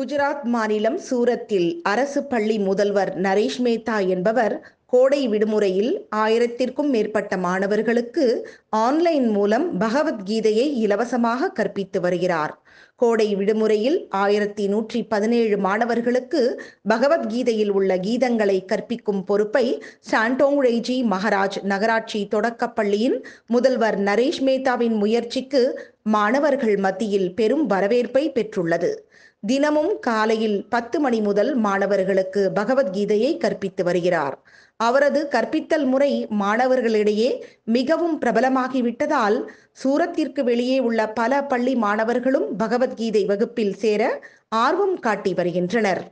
குஜராத் மாநிலம் சூரத்தில் அரசு பள்ளி முதல்வர் நரேஷ் மேத்தா என்பவர் கோடை விடுமுறையில் ஆயிரத்திற்கும் மேற்பட்ட மாணவர்களுக்கு ஆன்லைன் மூலம் பகவத்கீதையை இலவசமாக கற்பித்து வருகிறார் கோடை விடுமுறையில் ஆயிரத்தி நூற்றி பதினேழு மாணவர்களுக்கு பகவத்கீதையில் உள்ள கீதங்களை கற்பிக்கும் பொறுப்பை சாண்டோங் ரெய்ஜி மகராஜ் நகராட்சி தொடக்கப்பள்ளியின் முதல்வர் நரேஷ் மேத்தாவின் முயற்சிக்கு மாணவர்கள் மத்தியில் பெரும் வரவேற்பை பெற்றுள்ளது தினமும் காலையில் பத்து மணி முதல் மாணவர்களுக்கு பகவத்கீதையை கற்பித்து வருகிறார் அவரது கற்பித்தல் முறை மாணவர்களிடையே மிகவும் பிரபலமாகிவிட்டதால் சூரத்திற்கு வெளியே உள்ள பல பள்ளி மாணவர்களும் பகவத்கீதை வகுப்பில் சேர ஆர்வம் காட்டி வருகின்றனர்